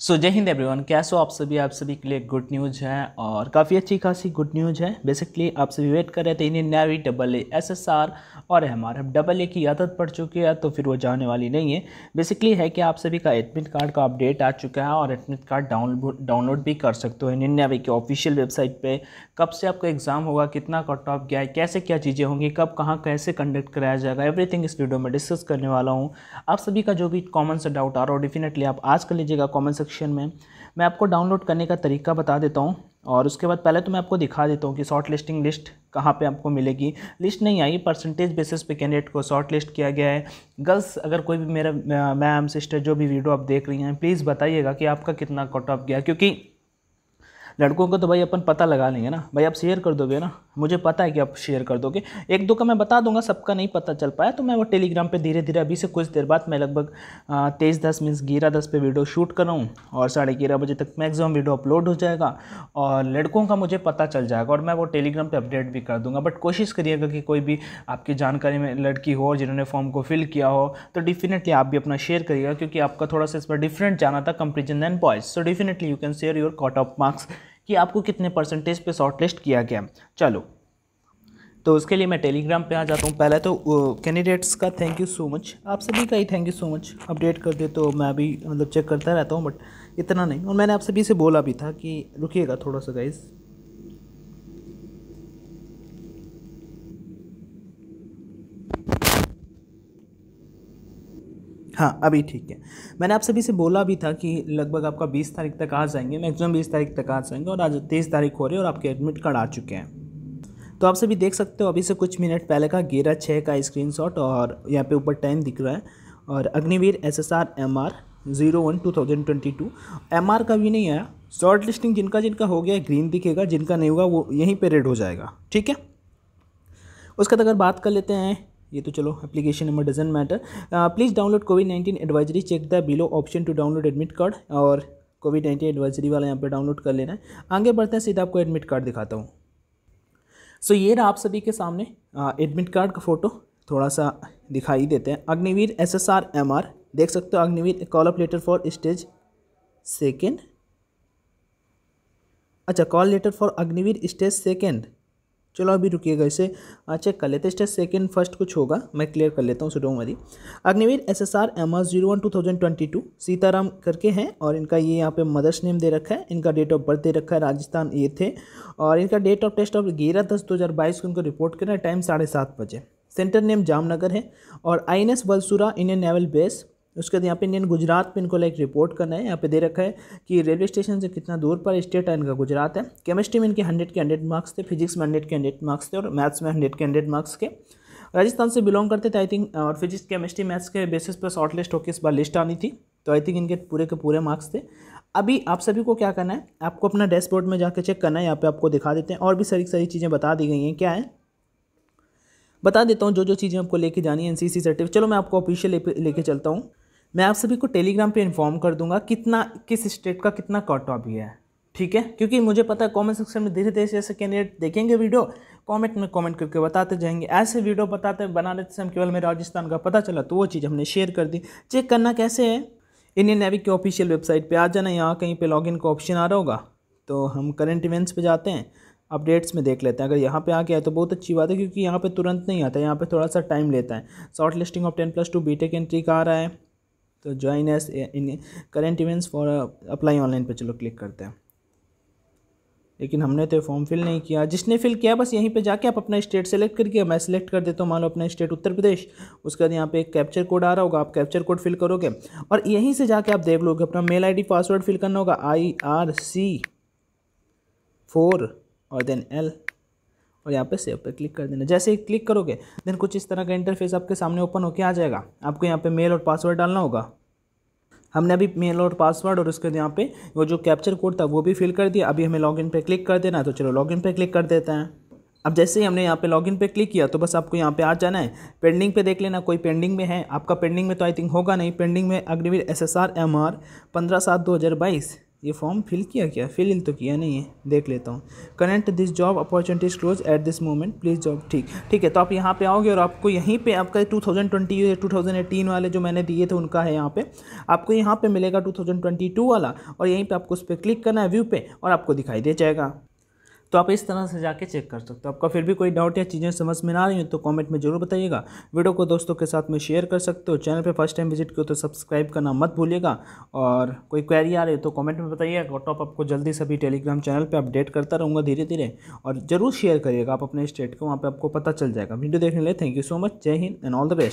सो जय हिंद एवरीवन कैसे हो आप सभी आप सभी के लिए गुड न्यूज़ है और काफ़ी अच्छी खासी गुड न्यूज़ है बेसिकली आप सभी वेट कर रहे थे Indian Navy double A S S R और M R F double A की आदत पड़ चुकी है तो फिर वो जाने वाली नहीं है बेसिकली है कि आप सभी का एडमिट कार्ड का अपडेट आ चुका है और एडमिट कार्ड डाउनलोड डाउनलोड भी कर सकते हो इंडियन नेवी के ऑफिशियल वेबसाइट पर कब से आपका एग्ज़ाम होगा कितना कट ऑफ गया है कैसे क्या चीज़ें होंगी कब कहाँ कैसे कंडक्ट कराया जाएगा एवरीथिंग इस वीडियो में डिस्कस करने वाला हूँ आप सभी का जो भी कॉमन से डाउट आ रहा हो डेफिनेटली आप आज कर लीजिएगा कॉमन सेक्शन में मैं आपको डाउनलोड करने का तरीका बता देता हूँ और उसके बाद पहले तो मैं आपको दिखा देता हूँ कि शॉर्ट लिस्टिंग लिस्ट कहाँ पे आपको मिलेगी लिस्ट नहीं आई परसेंटेज बेसिस पे कैंडिडेट को शॉर्ट लिस्ट किया गया है गर्ल्स अगर कोई भी मेरा मैम सिस्टर जो भी वीडियो आप देख रही हैं प्लीज़ बताइएगा कि आपका कितना कट ऑफ गया क्योंकि लड़कों को तो भाई अपन पता लगा लेंगे ना भाई आप शेयर कर दोगे ना मुझे पता है कि आप शेयर कर दोगे एक दो का मैं बता दूंगा सबका नहीं पता चल पाया तो मैं वो टेलीग्राम पे धीरे धीरे अभी से कुछ देर बाद मैं लगभग तेईस दस मीन्स ग्यारह दस पे वीडियो शूट कर रहा हूँ और साढ़े ग्यारह बजे तक मैक्सिमम वीडियो अपलोड हो जाएगा और लड़कों का मुझे पता चल जाएगा और मैं वो टेलीग्राम पर अपडेट भी कर दूँगा बट कोशिश करिएगा कि कोई भी आपकी जानकारी में लड़की हो जिन्होंने फॉर्म को फिल किया हो तो डेफिनेटली आप भी अपना शेयर करिएगा क्योंकि आपका थोड़ा सा इस पर डिफरेंट जाना था comparison than boys so definitely you can share your cut off marks कि आपको कितने परसेंटेज पे शॉर्टलिस्ट किया गया चलो तो उसके लिए मैं टेलीग्राम पे आ जाता हूँ पहले तो कैंडिडेट्स का थैंक यू सो मच आप सभी का ही thank you so much update कर दे तो मैं भी मतलब चेक करता रहता हूँ बट इतना नहीं और मैंने आप सभी से बोला भी था कि रुकिएगा थोड़ा सा गाइज़ हाँ अभी ठीक है मैंने आप सभी से बोला भी था कि लगभग आपका 20 तारीख तक आ जाएंगे मैक्सिमम 20 तारीख तक आ जाएंगे और आज 23 तारीख हो रही है और आपके एडमिट कार्ड आ चुके हैं तो आप सभी देख सकते हो अभी से कुछ मिनट पहले का गेरा छः का स्क्रीन और यहाँ पे ऊपर टाइम दिख रहा है और Agniveer S S R M R zero one two thousand twenty two M R का भी नहीं आया शॉर्ट लिस्टिंग जिनका जिनका हो गया ग्रीन दिखेगा जिनका नहीं होगा वो यहीं पर रेड हो जाएगा ठीक है उसके बाद अगर बात कर लेते हैं ये तो चलो application number doesn't matter please download COVID nineteen advisory check the below option to download admit card और कोविड नाइन्टीन एडवाइजरी वाला यहाँ पर डाउनलोड कर लेना है आगे बढ़ते हैं सीधा आपको एडमिट कार्ड दिखाता हूँ सो so, ये रहा आप सभी के सामने एडमिट uh, कार्ड का फ़ोटो थोड़ा सा दिखाई देते हैं Agniveer S S R M R देख सकते हो Agniveer call off letter for stage second अच्छा call letter for Agniveer stage second चलो अभी रुकिएगा इसे चेक कर लेते हैं स्टेज सेकेंड फर्स्ट कुछ होगा मैं क्लियर कर लेता हूँ सुडोमरी Agniveer S S R M R zero one two thousand twenty two सीताराम करके हैं और इनका ये यहाँ पे मदर्स नेम दे रखा है इनका डेट ऑफ बर्थ दे रखा है राजस्थान ये थे और इनका डेट ऑफ टेस्ट ऑफ ग्यारह दस दो हज़ार बाईस को इनको रिपोर्ट करना है टाइम साढ़े सात बजे सेंटर नेम जामनगर है और I N S Indian naval base उसके बाद यहाँ पे इंडियन गुजरात पे इनको लाइक रिपोर्ट करना है यहाँ पे दे रखा है कि रेलवे स्टेशन से कितना दूर पर स्टेट है इनका गुजरात है केमिस्ट्री में इनके हंड्रेड के हंड्रेड मार्क्स थे फिजिक्स में हंड्रेड के हंड्रेड मार्क्स थे और मैथ्स में हंड्रेड के हंड्रेड मार्क्स के राजस्थान से बिलोंग करते थे आई थिंक और फिजिक्स केमिस्ट्री मैथ्स के बेसिस पर शॉर्ट लिस्ट होकर इस बार लिस्ट आनी थी तो आई थिंक इनके पूरे के पूरे मार्क्स थे अभी आप सभी को क्या करना है आपको अपना डैशबोर्ड में जाकर चेक करना है यहाँ पे आपको दिखा देते हैं और भी सारी सारी चीज़ें बता दी गई हैं क्या है बता देता हूँ जो जो चीज़ें आपको लेके जानी है एन सी सर्टिफिकेट चलो मैं आपको ऑफिशियल लेके चलता हूँ मैं आप सभी को टेलीग्राम पे इन्फॉर्म कर दूंगा कितना किस स्टेट का कितना कट ऑफ है ठीक है क्योंकि मुझे पता है कमेंट सेक्शन में धीरे धीरे जैसे कैंडिडेट देखेंगे वीडियो कमेंट में कमेंट करके बताते जाएंगे ऐसे वीडियो बताते बनाने से हम केवल मेरे राजस्थान का पता चला तो वो चीज़ हमने शेयर कर दी चेक करना कैसे है इंडियन नेवी की ऑफिशियल वेबसाइट पर आ जाना यहाँ कहीं पर लॉगिन का ऑप्शन आ रहा होगा तो हम करंट इवेंट्स पर जाते हैं अपडेट्स में देख लेते हैं अगर यहाँ पे आ गया तो बहुत अच्छी बात है क्योंकि यहाँ पे तुरंत नहीं आता है यहाँ पर थोड़ा सा टाइम लेता है shortlisting of ten plus two B tech entry का आ रहा है तो join us in current events for apply online पे चलो क्लिक करते हैं लेकिन हमने तो फॉर्म फिल नहीं किया जिसने फिल किया बस यहीं पे जाके आप अपना स्टेट सेलेक्ट करके मैं सिलेक्ट कर देता हूँ मान लो अपना स्टेट उत्तर प्रदेश उसके बाद यहाँ पे एक कैप्चर कोड आ रहा होगा आप कैप्चर कोड फिल करोगे और यहीं से जाके आप देख लोगे अपना मेल आई पासवर्ड फिल करना होगा आई आर सी फोर और देन एल और यहाँ पे सेव पे क्लिक कर देना जैसे ही क्लिक करोगे देन कुछ इस तरह का इंटरफेस आपके सामने ओपन होकर आ जाएगा आपको यहाँ पे मेल और पासवर्ड डालना होगा हमने अभी मेल और पासवर्ड और उसके यहाँ पे वो जो कैप्चर कोड था वो भी फिल कर दिया अभी हमें लॉगिन पे क्लिक कर देना है तो चलो लॉगिन पे क्लिक कर देते हैं अब जैसे ही हमने यहाँ पे लॉगिन पे क्लिक किया तो बस आपको यहाँ पे आ जाना है पेंडिंग पे देख लेना कोई पेंडिंग में है आपका पेंडिंग में तो आई थिंक होगा नहीं पेंडिंग में Agniveer S S R M R पंद्रह सात दो हज़ार बाईस ये फॉर्म फिल किया क्या फिल इन तो किया नहीं है देख लेता हूँ connect this job opportunities close at this moment please job ठीक ठीक है तो आप यहाँ पे आओगे और आपको यहीं पे आपका 2020 या 2018 वाले जो मैंने दिए थे उनका है यहाँ पे आपको यहाँ पे मिलेगा 2022 वाला और यहीं पे आपको उस पर क्लिक करना है व्यू पे और आपको दिखाई दे जाएगा तो आप इस तरह से जाके चेक कर सकते हो आपका फिर भी कोई डाउट या चीज़ें समझ में ना रही हो तो कॉमेंट में जरूर बताइएगा वीडियो को दोस्तों के साथ में शेयर कर सकते हो चैनल पर फर्स्ट टाइम विजिट करो तो सब्सक्राइब करना मत भूलिएगा और कोई क्वेरी आ रही है तो कॉमेंट में बताइएगा टॉप आपको जल्दी सभी टेलीग्राम चैनल पर अपडेट करता रहूँगा धीरे धीरे और ज़रूर शेयर करिएगा आप अपने स्टेट को वहाँ पर आपको पता चल जाएगा वीडियो देखने लिए थैंक यू सो मच जय हिंद एंड ऑल द बेस्ट